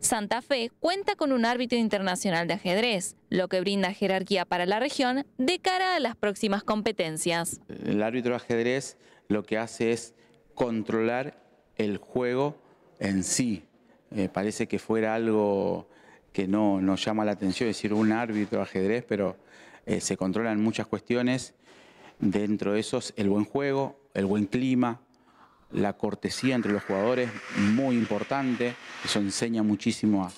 Santa Fe cuenta con un árbitro internacional de ajedrez, lo que brinda jerarquía para la región de cara a las próximas competencias. El árbitro de ajedrez lo que hace es controlar el juego en sí. Eh, parece que fuera algo que no nos llama la atención, decir, un árbitro de ajedrez, pero eh, se controlan muchas cuestiones. Dentro de esos, el buen juego, el buen clima, la cortesía entre los jugadores, muy importante, eso enseña muchísimo a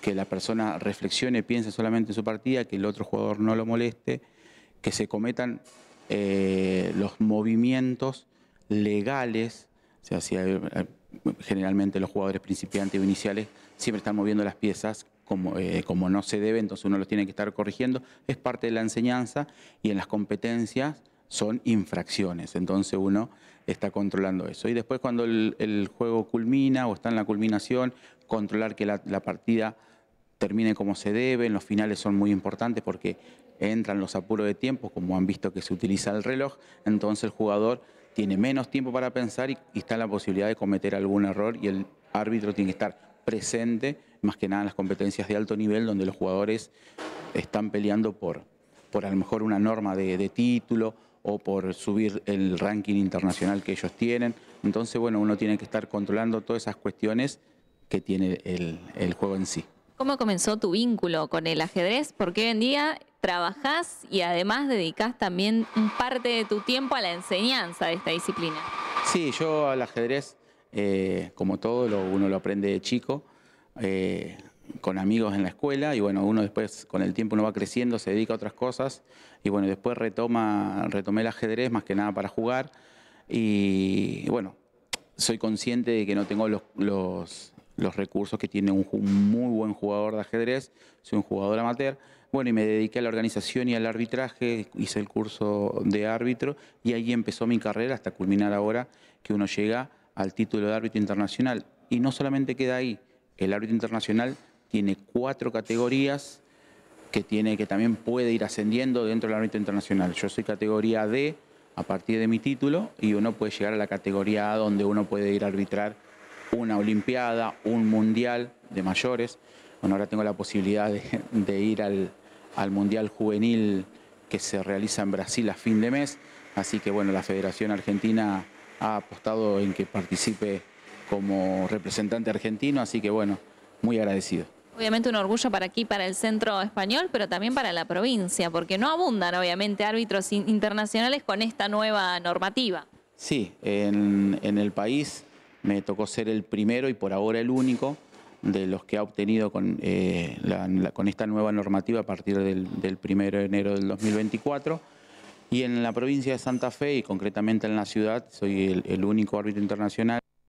que la persona reflexione, piense solamente en su partida, que el otro jugador no lo moleste, que se cometan eh, los movimientos legales, sea, eh, generalmente los jugadores principiantes o iniciales siempre están moviendo las piezas como, eh, como no se deben, entonces uno los tiene que estar corrigiendo, es parte de la enseñanza y en las competencias son infracciones. Entonces uno está controlando eso. Y después cuando el, juego culmina o está en la culminación, controlar que la, partida termine como se debe. En los finales son muy importantes porque entran los apuros de tiempo, como han visto que se utiliza el reloj. Entonces el jugador tiene menos tiempo para pensar y, está en la posibilidad de cometer algún error y el árbitro tiene que estar presente, más que nada en las competencias de alto nivel, donde los jugadores están peleando por, por a lo mejor una norma de título o por subir el ranking internacional que ellos tienen. Entonces, bueno, uno tiene que estar controlando todas esas cuestiones que tiene el, juego en sí. ¿Cómo comenzó tu vínculo con el ajedrez? Porque hoy en día trabajás y además dedicas también parte de tu tiempo a la enseñanza de esta disciplina. Sí, yo al ajedrez, eh, como todo, lo, uno lo aprende de chico. Eh, con amigos en la escuela y bueno, uno después con el tiempo uno va creciendo, se dedica a otras cosas y bueno, después retoma, retomé el ajedrez más que nada para jugar y bueno, soy consciente de que no tengo los, los, los recursos que tiene un, un, muy buen jugador de ajedrez, soy un jugador amateur. Bueno, y me dediqué a la organización y al arbitraje, hice el curso de árbitro y ahí empezó mi carrera hasta culminar ahora que uno llega al título de árbitro internacional. Y no solamente queda ahí, el árbitro internacional tiene cuatro categorías que, tiene, que también puede ir ascendiendo dentro del ámbito internacional. Yo soy categoría D a partir de mi título y uno puede llegar a la categoría A donde uno puede ir a arbitrar una Olimpiada, un Mundial de mayores. Bueno, ahora tengo la posibilidad de, ir al Mundial Juvenil que se realiza en Brasil a fin de mes. Así que bueno, la Federación Argentina ha apostado en que participe como representante argentino, así que bueno, muy agradecido. Obviamente un orgullo para aquí, para el centro español, pero también para la provincia, porque no abundan obviamente árbitros internacionales con esta nueva normativa. Sí, en, el país me tocó ser el primero y por ahora el único de los que ha obtenido con, eh, esta nueva normativa a partir del, 1 de enero del 2024. Y en la provincia de Santa Fe y concretamente en la ciudad, soy el único árbitro internacional.